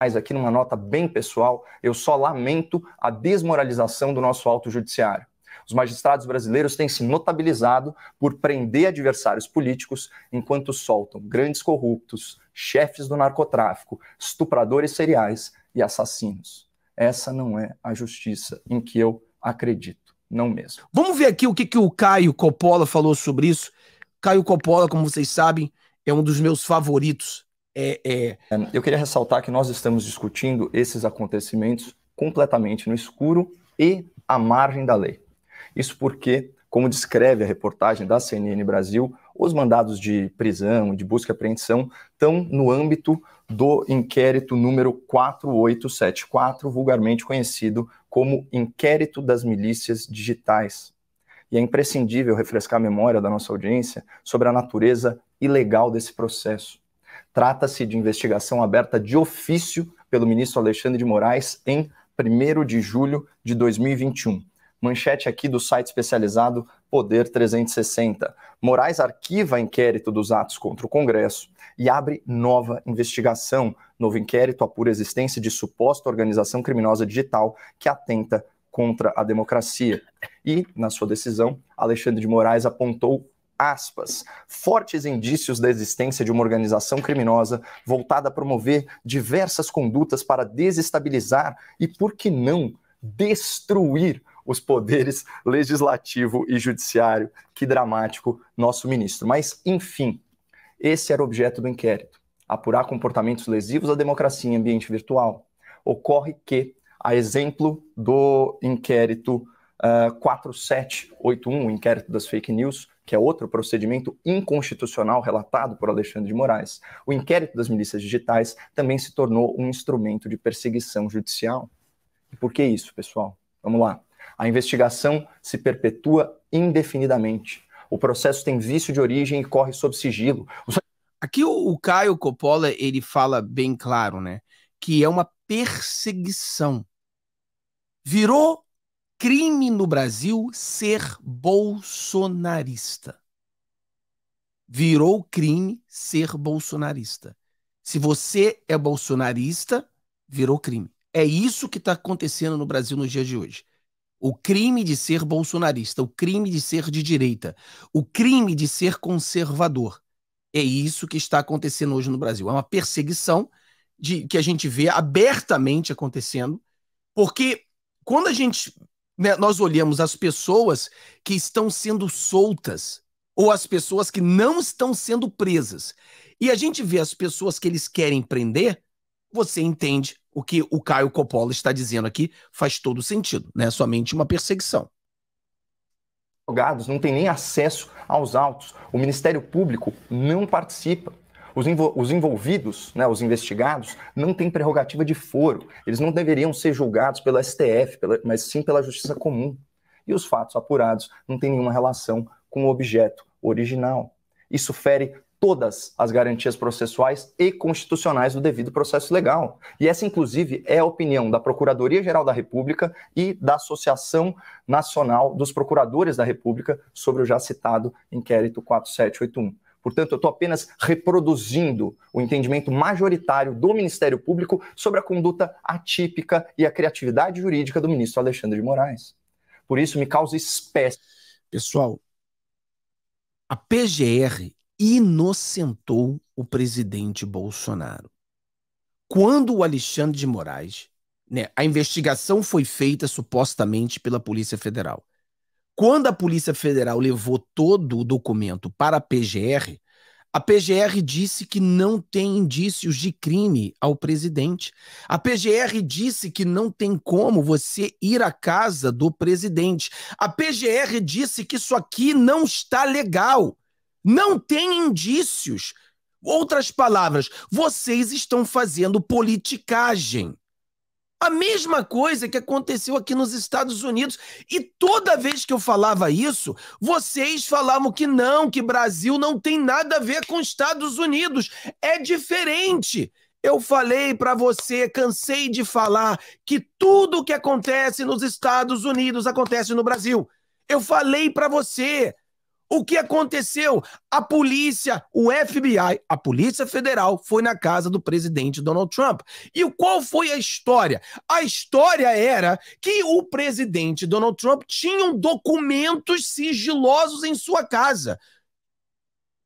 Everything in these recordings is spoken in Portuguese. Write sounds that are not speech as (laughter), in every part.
mas aqui numa nota bem pessoal, eu só lamento a desmoralização do nosso alto judiciário. Os magistrados brasileiros têm se notabilizado por prender adversários políticos enquanto soltam grandes corruptos, chefes do narcotráfico, estupradores seriais e assassinos. Essa não é a justiça em que eu acredito, não mesmo. Vamos ver aqui o que, que o Caio Coppola falou sobre isso. Caio Coppola, como vocês sabem, é um dos meus favoritos é, é... Eu queria ressaltar que nós estamos discutindo esses acontecimentos completamente no escuro e à margem da lei. Isso porque, como descreve a reportagem da CNN Brasil, os mandados de prisão e de busca e apreensão estão no âmbito do inquérito número 4874, vulgarmente conhecido como Inquérito das Milícias Digitais. E é imprescindível refrescar a memória da nossa audiência sobre a natureza ilegal desse processo. Trata-se de investigação aberta de ofício pelo ministro Alexandre de Moraes em 1 de julho de 2021. Manchete aqui do site especializado Poder 360. Moraes arquiva inquérito dos atos contra o Congresso e abre nova investigação. Novo inquérito apura existência de suposta organização criminosa digital que atenta contra a democracia. E, na sua decisão, Alexandre de Moraes apontou aspas, fortes indícios da existência de uma organização criminosa voltada a promover diversas condutas para desestabilizar e, por que não, destruir os poderes (laughs) legislativo e judiciário. Que dramático, nosso ministro. Mas, enfim, esse era o objeto do inquérito: apurar comportamentos lesivos à democracia em ambiente virtual. Ocorre que, a exemplo do inquérito uh, ah, 4781, o inquérito das fake news, que é outro procedimento inconstitucional relatado por Alexandre de Moraes, o inquérito das milícias digitais também se tornou um instrumento de perseguição judicial. E por que isso, pessoal? Vamos lá. A investigação se perpetua indefinidamente. O processo tem vício de origem e corre sob sigilo. Aqui o, o Caio Coppola ele fala bem claro, né, que é uma perseguição. Virou crime no Brasil ser bolsonarista. Virou crime ser bolsonarista. Se você é bolsonarista, virou crime. É isso que está acontecendo no Brasil nos dias de hoje. O crime de ser bolsonarista, o crime de ser de direita, o crime de ser conservador. É isso que está acontecendo hoje no Brasil. É uma perseguição de, que a gente vê abertamente acontecendo, porque quando a gente né, nós olhamos as pessoas que estão sendo soltas ou as pessoas que não estão sendo presas. E a gente vê as pessoas que eles querem prender, você entende o que o Caio Coppola está dizendo aqui, faz todo sentido, não é somente uma perseguição advogados não têm nem acesso aos autos. O Ministério Público não participa. Os, os envolvidos, né, os investigados, não têm prerrogativa de foro. Eles não deveriam ser julgados pelo STF, pela, mas sim pela justiça comum. E os fatos apurados não têm nenhuma relação com o objeto original. Isso fere todas as garantias processuais e constitucionais do devido processo legal. E essa, inclusive, é a opinião da Procuradoria-Geral da República e da Associação Nacional dos Procuradores da República sobre o já citado inquérito 4781. Portanto, eu estou apenas reproduzindo o entendimento majoritário do Ministério Público sobre a conduta atípica e a criatividade jurídica do ministro Alexandre de Moraes. Por isso, me causa espécie. Pessoal, a PGR inocentou o presidente Bolsonaro. Quando o Alexandre de Moraes, né, a investigação foi feita supostamente pela Polícia Federal. Quando a Polícia Federal levou todo o documento para a PGR, a PGR disse que não tem indícios de crime ao presidente. A PGR disse que não tem como você ir à casa do presidente. A PGR disse que isso aqui não está legal. Não tem indícios. Outras palavras, vocês estão fazendo politicagem. A mesma coisa que aconteceu aqui nos Estados Unidos. E toda vez que eu falava isso, vocês falavam que não, que Brasil não tem nada a ver com Estados Unidos. É diferente. Eu falei para você, cansei de falar que tudo o que acontece nos Estados Unidos acontece no Brasil. Eu falei para você. O que aconteceu? A polícia, o FBI, a Polícia Federal foi na casa do presidente Donald Trump. E qual foi a história? A história era que o presidente Donald Trump tinha documentos sigilosos em sua casa.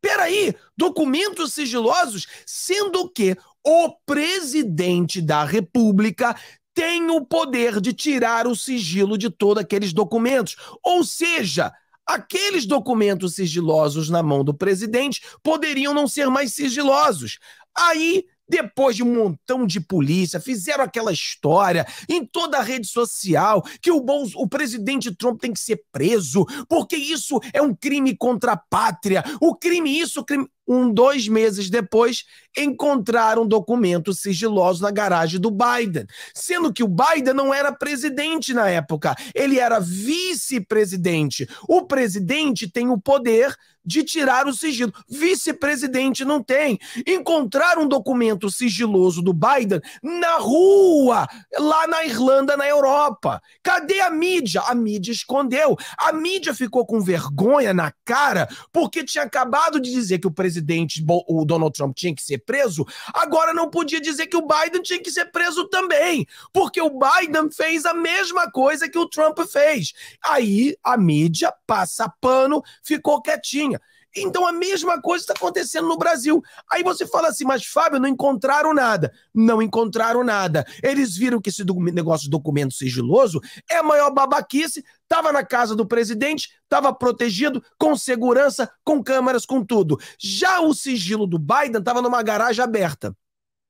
Peraí, documentos sigilosos, sendo que o presidente da República tem o poder de tirar o sigilo de todos aqueles documentos. Ou seja, aqueles documentos sigilosos na mão do presidente poderiam não ser mais sigilosos. Aí depois de um montão de polícia, fizeram aquela história em toda a rede social que o, o presidente Trump tem que ser preso, porque isso é um crime contra a pátria, o crime isso, crime um, dois meses depois, encontraram um documento sigiloso na garagem do Biden. Sendo que o Biden não era presidente na época, ele era vice-presidente. O presidente tem o poder de tirar o sigilo, vice-presidente não tem. Encontraram um documento sigiloso do Biden na rua, lá na Irlanda, na Europa. Cadê a mídia? A mídia escondeu. A mídia ficou com vergonha na cara porque tinha acabado de dizer que o presidente presidente o Donald Trump tinha que ser preso, agora não podia dizer que o Biden tinha que ser preso também, porque o Biden fez a mesma coisa que o Trump fez. Aí a mídia passa pano, ficou quietinha. Então a mesma coisa está acontecendo no Brasil. Aí você fala assim, mas Fábio, não encontraram nada. Não encontraram nada. Eles viram que esse negócio de documento sigiloso é a maior babaquice, estava na casa do presidente, estava protegido, com segurança, com câmeras, com tudo. Já o sigilo do Biden estava numa garagem aberta.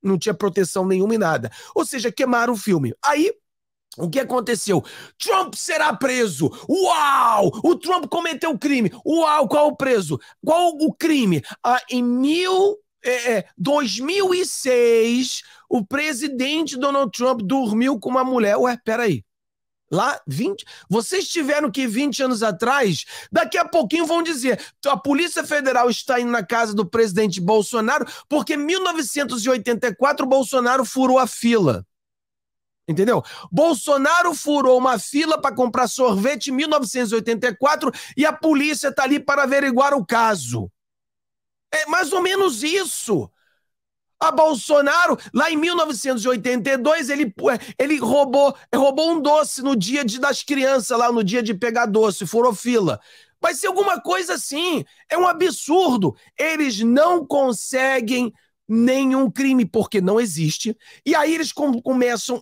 Não tinha proteção nenhuma e nada. Ou seja, queimaram o filme. Aí, o que aconteceu? Trump será preso. Uau! O Trump cometeu crime. Uau, qual o preso? Qual o crime? Ah, em mil, é, é, 2006, o presidente Donald Trump dormiu com uma mulher. Ué, peraí. Lá, 20. Vocês tiveram que 20 anos atrás, daqui a pouquinho vão dizer: a Polícia Federal está indo na casa do presidente Bolsonaro, porque em 1984 Bolsonaro furou a fila. Entendeu? Bolsonaro furou uma fila para comprar sorvete em 1984 e a polícia está ali para averiguar o caso. É mais ou menos isso. A Bolsonaro, lá em 1982, ele, ele roubou, roubou um doce no dia de, das crianças, lá no dia de pegar doce, furou fila. Vai ser alguma coisa assim. É um absurdo. Eles não conseguem nenhum crime, porque não existe. E aí eles com, começam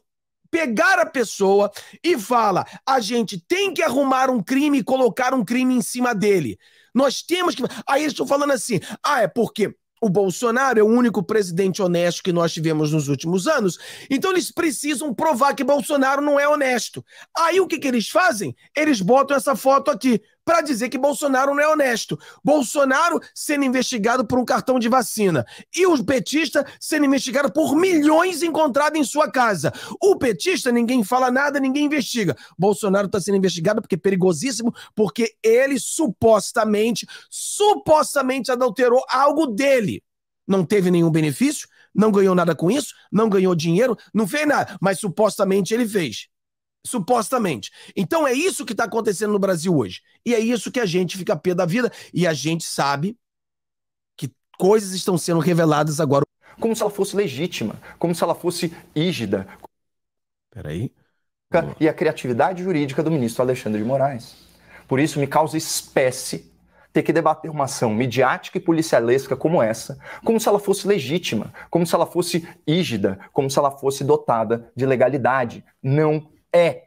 pegar a pessoa e fala: a gente tem que arrumar um crime e colocar um crime em cima dele. Nós temos que. Aí eles estão falando assim: ah, é porque o Bolsonaro é o único presidente honesto que nós tivemos nos últimos anos, então eles precisam provar que Bolsonaro não é honesto. Aí o que, que eles fazem? Eles botam essa foto aqui para dizer que Bolsonaro não é honesto. Bolsonaro sendo investigado por um cartão de vacina e os petistas sendo investigados por milhões encontrados em sua casa. O petista, ninguém fala nada, ninguém investiga. Bolsonaro está sendo investigado porque é perigosíssimo, porque ele supostamente, supostamente adulterou algo dele. Não teve nenhum benefício, não ganhou nada com isso, não ganhou dinheiro, não fez nada, mas supostamente ele fez supostamente. Então é isso que está acontecendo no Brasil hoje. E é isso que a gente fica pé da vida e a gente sabe que coisas estão sendo reveladas agora. Como se ela fosse legítima, como se ela fosse rígida Peraí. E a criatividade jurídica do ministro Alexandre de Moraes. Por isso me causa espécie ter que debater uma ação midiática e policialesca como essa, como se ela fosse legítima, como se ela fosse rígida como se ela fosse dotada de legalidade. Não é.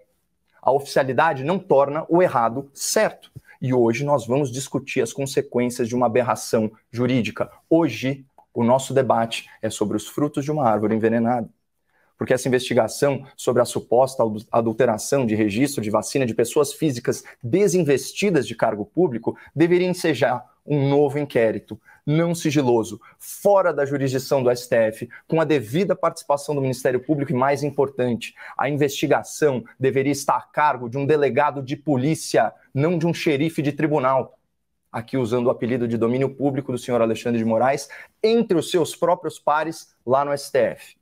A oficialidade não torna o errado certo. E hoje nós vamos discutir as consequências de uma aberração jurídica. Hoje, o nosso debate é sobre os frutos de uma árvore envenenada. Porque essa investigação sobre a suposta adulteração de registro de vacina de pessoas físicas desinvestidas de cargo público deveria ensejar um novo inquérito, não sigiloso, fora da jurisdição do STF, com a devida participação do Ministério Público e, mais importante, a investigação deveria estar a cargo de um delegado de polícia, não de um xerife de tribunal. Aqui usando o apelido de domínio público do senhor Alexandre de Moraes, entre os seus próprios pares lá no STF.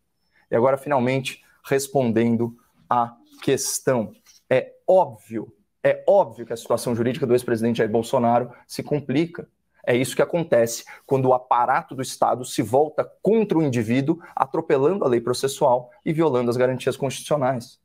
E agora, finalmente, respondendo à questão. É óbvio é óbvio que a situação jurídica do ex-presidente Jair Bolsonaro se complica. É isso que acontece quando o aparato do Estado se volta contra o indivíduo, atropelando a lei processual e violando as garantias constitucionais.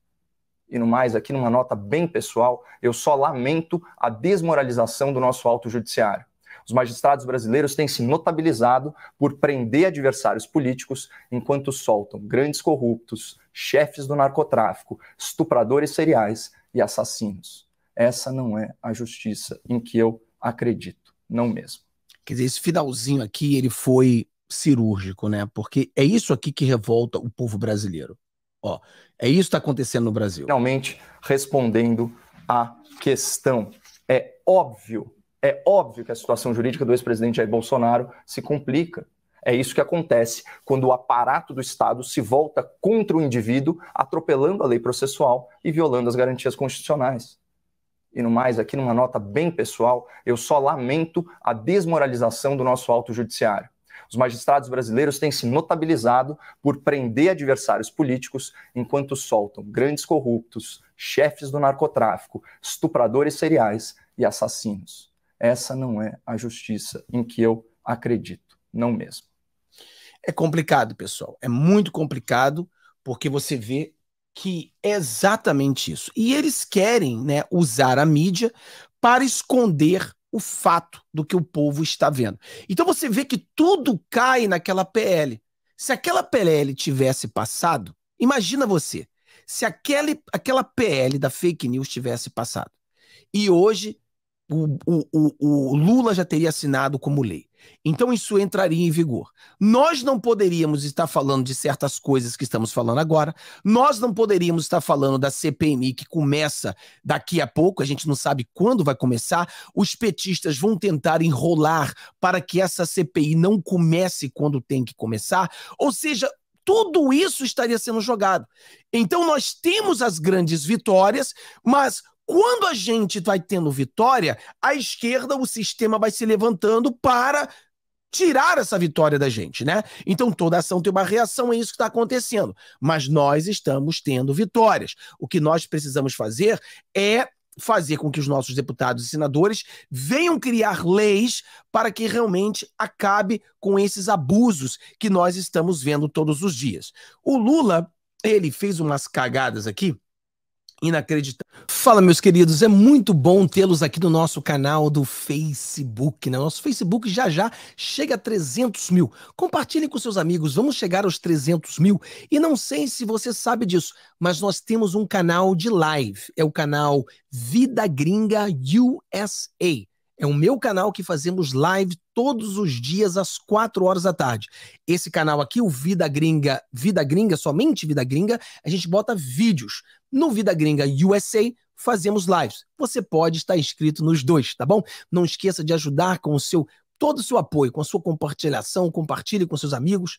E no mais, aqui numa nota bem pessoal, eu só lamento a desmoralização do nosso alto judiciário. Os magistrados brasileiros têm se notabilizado por prender adversários políticos enquanto soltam grandes corruptos, chefes do narcotráfico, estupradores seriais e assassinos. Essa não é a justiça em que eu acredito, não mesmo. Quer dizer, esse finalzinho aqui, ele foi cirúrgico, né? Porque é isso aqui que revolta o povo brasileiro. Ó, é isso que está acontecendo no Brasil. Finalmente, respondendo à questão, é óbvio, é óbvio que a situação jurídica do ex-presidente Jair Bolsonaro se complica. É isso que acontece quando o aparato do Estado se volta contra o indivíduo, atropelando a lei processual e violando as garantias constitucionais e no mais, aqui numa nota bem pessoal, eu só lamento a desmoralização do nosso alto judiciário. Os magistrados brasileiros têm se notabilizado por prender adversários políticos enquanto soltam grandes corruptos, chefes do narcotráfico, estupradores seriais e assassinos. Essa não é a justiça em que eu acredito, não mesmo. É complicado, pessoal. É muito complicado porque você vê que é exatamente isso. E eles querem né, usar a mídia para esconder o fato do que o povo está vendo. Então você vê que tudo cai naquela PL. Se aquela PL tivesse passado, imagina você, se aquele, aquela PL da fake news tivesse passado, e hoje o, o, o, o Lula já teria assinado como lei. Então isso entraria em vigor. Nós não poderíamos estar falando de certas coisas que estamos falando agora, nós não poderíamos estar falando da CPMI que começa daqui a pouco, a gente não sabe quando vai começar. Os petistas vão tentar enrolar para que essa CPI não comece quando tem que começar, ou seja, tudo isso estaria sendo jogado. Então nós temos as grandes vitórias, mas quando a gente vai tendo vitória, a esquerda, o sistema vai se levantando para tirar essa vitória da gente, né? Então toda ação tem uma reação, é isso que está acontecendo. Mas nós estamos tendo vitórias. O que nós precisamos fazer é fazer com que os nossos deputados e senadores venham criar leis para que realmente acabe com esses abusos que nós estamos vendo todos os dias. O Lula, ele fez umas cagadas aqui inacreditáveis Fala, meus queridos, é muito bom tê-los aqui no nosso canal do Facebook. Né? Nosso Facebook já já chega a 300 mil. Compartilhe com seus amigos, vamos chegar aos 300 mil. E não sei se você sabe disso, mas nós temos um canal de live. É o canal Vida Gringa USA. É o meu canal que fazemos live todos os dias às 4 horas da tarde. Esse canal aqui, o Vida Gringa, Vida Gringa, somente Vida Gringa, a gente bota vídeos. No Vida Gringa USA, fazemos lives. Você pode estar inscrito nos dois, tá bom? Não esqueça de ajudar com o seu todo o seu apoio, com a sua compartilhação, compartilhe com seus amigos.